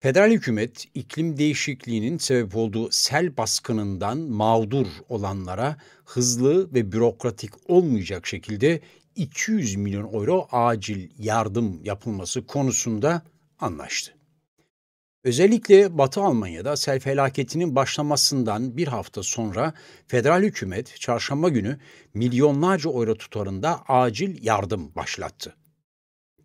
Federal hükümet iklim değişikliğinin sebep olduğu sel baskınından mağdur olanlara hızlı ve bürokratik olmayacak şekilde 200 milyon euro acil yardım yapılması konusunda anlaştı. Özellikle Batı Almanya'da sel felaketinin başlamasından bir hafta sonra federal hükümet çarşamba günü milyonlarca euro tutarında acil yardım başlattı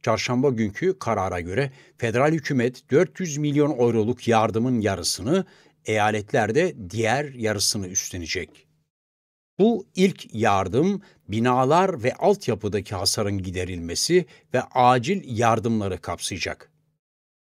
çarşamba günkü karara göre federal hükümet 400 milyon euroluk yardımın yarısını, eyaletlerde diğer yarısını üstlenecek. Bu ilk yardım binalar ve altyapıdaki hasarın giderilmesi ve acil yardımları kapsayacak.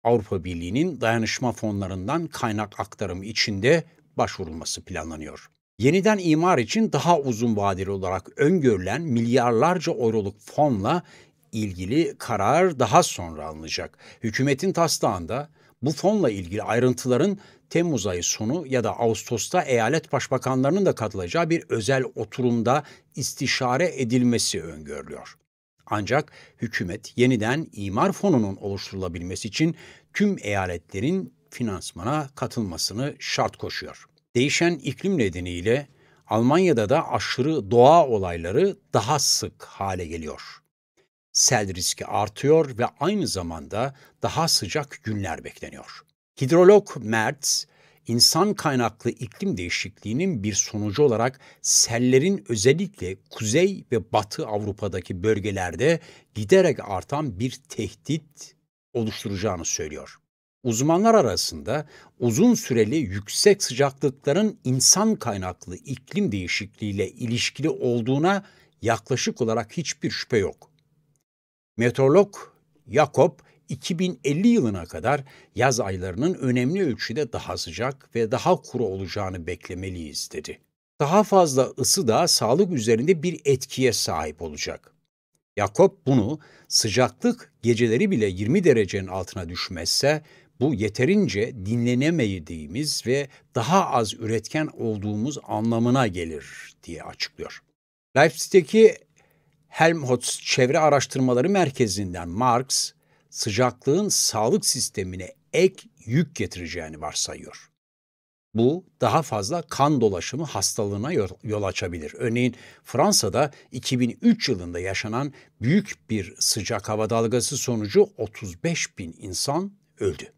Avrupa Birliği'nin dayanışma fonlarından kaynak aktarımı içinde başvurulması planlanıyor. Yeniden imar için daha uzun vadeli olarak öngörülen milyarlarca euroluk fonla ilgili karar daha sonra alınacak. Hükümetin taslağında bu fonla ilgili ayrıntıların Temmuz ayı sonu ya da Ağustos'ta eyalet başbakanlarının da katılacağı bir özel oturumda istişare edilmesi öngörülüyor. Ancak hükümet yeniden imar fonunun oluşturulabilmesi için tüm eyaletlerin finansmana katılmasını şart koşuyor. Değişen iklim nedeniyle Almanya'da da aşırı doğa olayları daha sık hale geliyor sel riski artıyor ve aynı zamanda daha sıcak günler bekleniyor. Hidrolog Mertz, insan kaynaklı iklim değişikliğinin bir sonucu olarak sellerin özellikle kuzey ve batı Avrupa'daki bölgelerde giderek artan bir tehdit oluşturacağını söylüyor. Uzmanlar arasında uzun süreli yüksek sıcaklıkların insan kaynaklı iklim değişikliğiyle ilişkili olduğuna yaklaşık olarak hiçbir şüphe yok. Meteorolog Jakob 2050 yılına kadar yaz aylarının önemli ölçüde daha sıcak ve daha kuru olacağını beklemeliyiz dedi. Daha fazla ısı da sağlık üzerinde bir etkiye sahip olacak. Jakob bunu sıcaklık geceleri bile 20 derecenin altına düşmezse bu yeterince dinlenemediğimiz ve daha az üretken olduğumuz anlamına gelir diye açıklıyor. Leipzig'teki Helmholtz Çevre Araştırmaları Merkezi'nden Marx, sıcaklığın sağlık sistemine ek yük getireceğini varsayıyor. Bu daha fazla kan dolaşımı hastalığına yol açabilir. Örneğin Fransa'da 2003 yılında yaşanan büyük bir sıcak hava dalgası sonucu 35 bin insan öldü.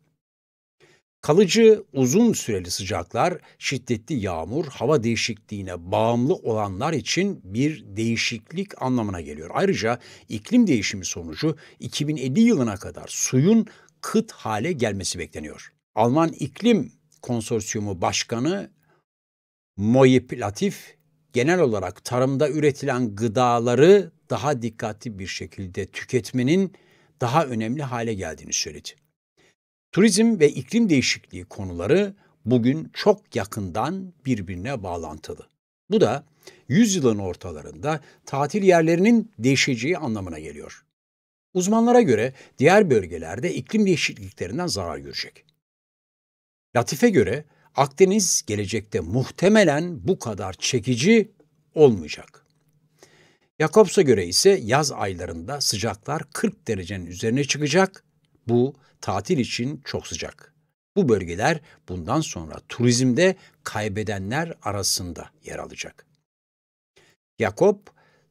Kalıcı uzun süreli sıcaklar şiddetli yağmur, hava değişikliğine bağımlı olanlar için bir değişiklik anlamına geliyor. Ayrıca iklim değişimi sonucu 2050 yılına kadar suyun kıt hale gelmesi bekleniyor. Alman İklim Konsorsiyumu Başkanı Moyip Latif genel olarak tarımda üretilen gıdaları daha dikkatli bir şekilde tüketmenin daha önemli hale geldiğini söyledi. Turizm ve iklim değişikliği konuları bugün çok yakından birbirine bağlantılı. Bu da yüzyılın ortalarında tatil yerlerinin değişeceği anlamına geliyor. Uzmanlara göre diğer bölgelerde iklim değişikliklerinden zarar görecek. Latife göre Akdeniz gelecekte muhtemelen bu kadar çekici olmayacak. Jakobs'a göre ise yaz aylarında sıcaklar 40 derecenin üzerine çıkacak bu tatil için çok sıcak. Bu bölgeler bundan sonra turizmde kaybedenler arasında yer alacak. Jakob,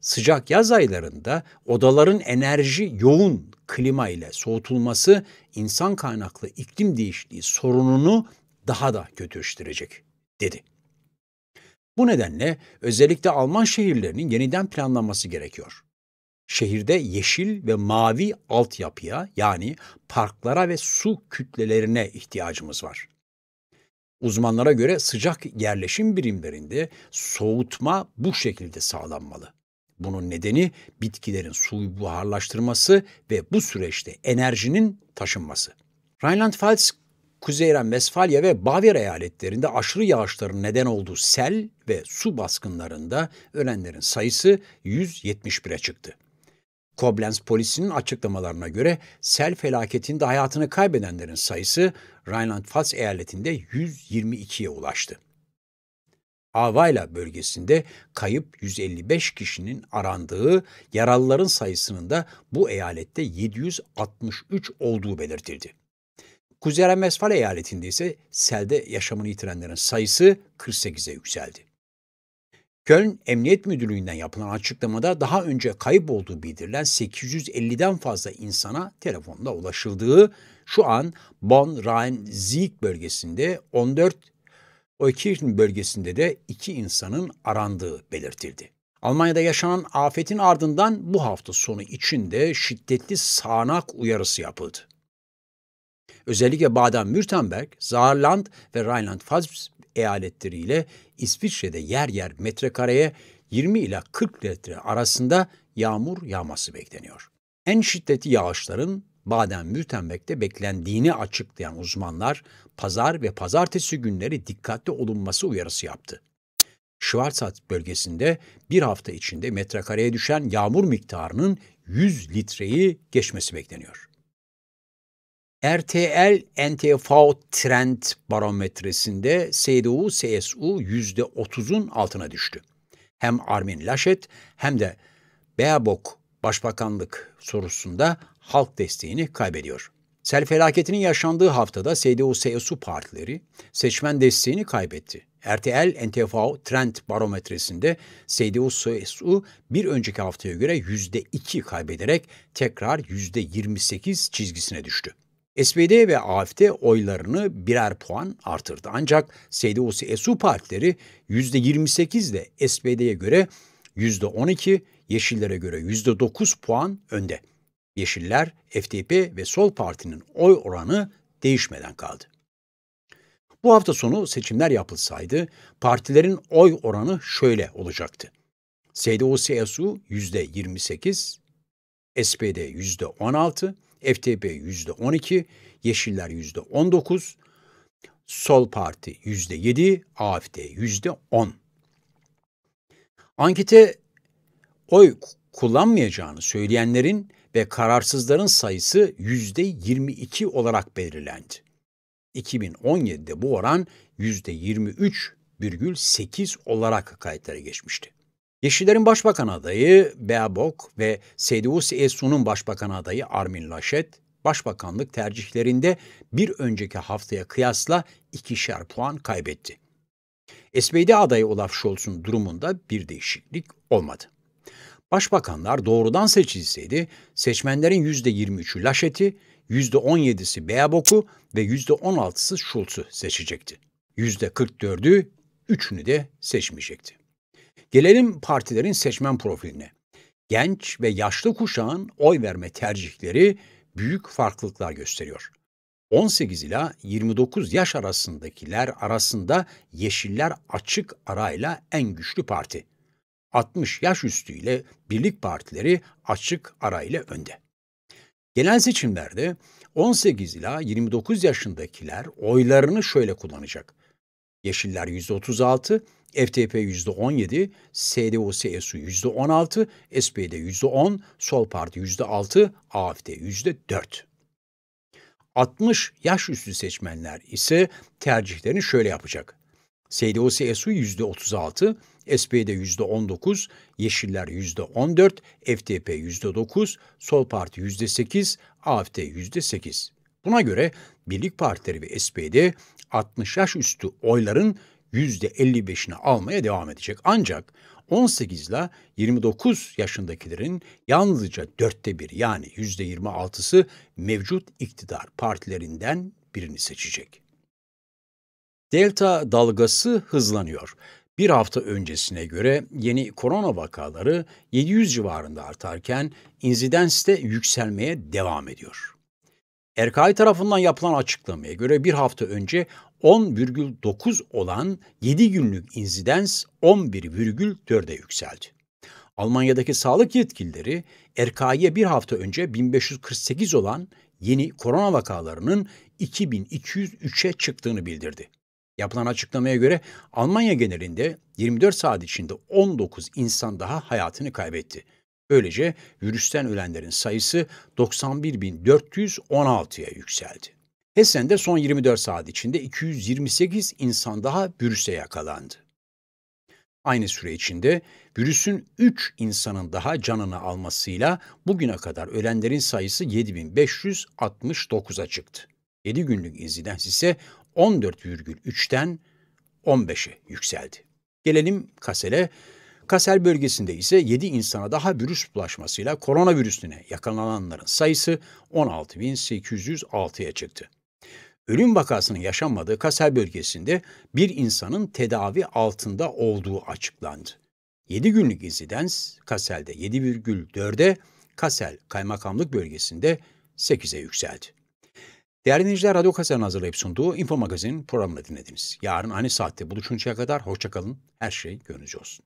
sıcak yaz aylarında odaların enerji yoğun klima ile soğutulması insan kaynaklı iklim değişikliği sorununu daha da kötüleştirecek, dedi. Bu nedenle özellikle Alman şehirlerinin yeniden planlanması gerekiyor şehirde yeşil ve mavi altyapıya yani parklara ve su kütlelerine ihtiyacımız var. Uzmanlara göre sıcak yerleşim birimlerinde soğutma bu şekilde sağlanmalı. Bunun nedeni bitkilerin suyu buharlaştırması ve bu süreçte enerjinin taşınması. Rheinland-Pfalz, Kuzeyren Vesfalya ve Bavyera eyaletlerinde aşırı yağışların neden olduğu sel ve su baskınlarında ölenlerin sayısı 171'e çıktı. Koblenz polisinin açıklamalarına göre sel felaketinde hayatını kaybedenlerin sayısı Rheinland-Pfalz eyaletinde 122'ye ulaştı. Avayla bölgesinde kayıp 155 kişinin arandığı, yaralıların sayısının da bu eyalette 763 olduğu belirtildi. Kuzey Remesfal eyaletinde ise selde yaşamını yitirenlerin sayısı 48'e yükseldi. Köln Emniyet Müdürlüğü'nden yapılan açıklamada daha önce kayıp olduğu bildirilen 850'den fazla insana telefonla ulaşıldığı, şu an Bonn Rhein Sieg bölgesinde 14 Oykirchen bölgesinde de iki insanın arandığı belirtildi. Almanya'da yaşanan afetin ardından bu hafta sonu içinde şiddetli sağanak uyarısı yapıldı. Özellikle Baden-Württemberg, Saarland ve Rheinland-Pfalz eyaletleriyle İsviçre'de yer yer metrekareye 20 ila 40 litre arasında yağmur yağması bekleniyor. En şiddetli yağışların Baden-Württemberg'de beklendiğini açıklayan uzmanlar pazar ve pazartesi günleri dikkatli olunması uyarısı yaptı. Schwarzat bölgesinde bir hafta içinde metrekareye düşen yağmur miktarının 100 litreyi geçmesi bekleniyor. RTL NTV Trend barometresinde CDU CSU %30'un altına düştü. Hem Armin Laşet hem de Beabok başbakanlık sorusunda halk desteğini kaybediyor. Sel felaketinin yaşandığı haftada CDU-CSU partileri seçmen desteğini kaybetti. RTL NTV Trend barometresinde CDU-CSU bir önceki haftaya göre %2 kaybederek tekrar %28 çizgisine düştü. SPD ve AFD oylarını birer puan artırdı. Ancak CDU-CSU e partileri %28 ile SPD'ye göre %12, Yeşillere göre %9 puan önde. Yeşiller, FDP ve Sol Parti'nin oy oranı değişmeden kaldı. Bu hafta sonu seçimler yapılsaydı partilerin oy oranı şöyle olacaktı. CDU-CSU %28, SPD %16, FTP yüzde %12, Yeşiller yüzde %19, Sol Parti yüzde %7, AFD yüzde %10. Ankete oy kullanmayacağını söyleyenlerin ve kararsızların sayısı yüzde %22 olarak belirlendi. 2017'de bu oran yüzde %23,8 olarak kayıtlara geçmişti. Yeşillerin başbakan adayı Beabok ve CDU-CSU'nun başbakan adayı Armin Laschet, başbakanlık tercihlerinde bir önceki haftaya kıyasla ikişer puan kaybetti. SPD adayı Olaf Scholz'un durumunda bir değişiklik olmadı. Başbakanlar doğrudan seçilseydi seçmenlerin %23'ü Laşet'i, %17'si Beabok'u ve %16'sı Schulz'u seçecekti. %44'ü üçünü de seçmeyecekti. Gelelim partilerin seçmen profiline. Genç ve yaşlı kuşağın oy verme tercihleri büyük farklılıklar gösteriyor. 18 ila 29 yaş arasındakiler arasında Yeşiller açık arayla en güçlü parti. 60 yaş üstü ile birlik partileri açık arayla önde. Genel seçimlerde 18 ila 29 yaşındakiler oylarını şöyle kullanacak. Yeşiller %36, FTP %17, cdu csu %16, SPD %10, Sol Parti %6, AFD %4. 60 yaş üstü seçmenler ise tercihlerini şöyle yapacak. cdu csu %36, SPD %19, Yeşiller %14, FTP %9, Sol Parti %8, AFD %8. Buna göre Birlik Partileri ve SPD 60 yaş üstü oyların %55'ini almaya devam edecek. Ancak 18 ile 29 yaşındakilerin yalnızca dörtte bir yani %26'sı mevcut iktidar partilerinden birini seçecek. Delta dalgası hızlanıyor. Bir hafta öncesine göre yeni korona vakaları 700 civarında artarken insidans de yükselmeye devam ediyor. Erkay tarafından yapılan açıklamaya göre bir hafta önce 10,9 olan 7 günlük inzidens 11,4'e yükseldi. Almanya'daki sağlık yetkilileri Erkai'ye bir hafta önce 1548 olan yeni korona vakalarının 2203'e çıktığını bildirdi. Yapılan açıklamaya göre Almanya genelinde 24 saat içinde 19 insan daha hayatını kaybetti. Böylece virüsten ölenlerin sayısı 91.416'ya yükseldi. Hessen'de son 24 saat içinde 228 insan daha virüse yakalandı. Aynı süre içinde virüsün 3 insanın daha canını almasıyla bugüne kadar ölenlerin sayısı 7569'a çıktı. 7 günlük insidans ise 14,3'ten 15'e yükseldi. Gelelim Kassel'e. Kasel bölgesinde ise 7 insana daha virüs bulaşmasıyla koronavirüsüne yakalananların sayısı 16.806'ya çıktı. Ölüm vakasının yaşanmadığı Kasel bölgesinde bir insanın tedavi altında olduğu açıklandı. 7 günlük insidans Kasel'de 7,4'e, Kasel Kaymakamlık bölgesinde 8'e yükseldi. Değerli dinleyiciler, Radyo Kasel'in hazırlayıp sunduğu Info Magazin programını dinlediniz. Yarın aynı saatte buluşuncaya kadar hoşçakalın, her şey gönlünüzce olsun.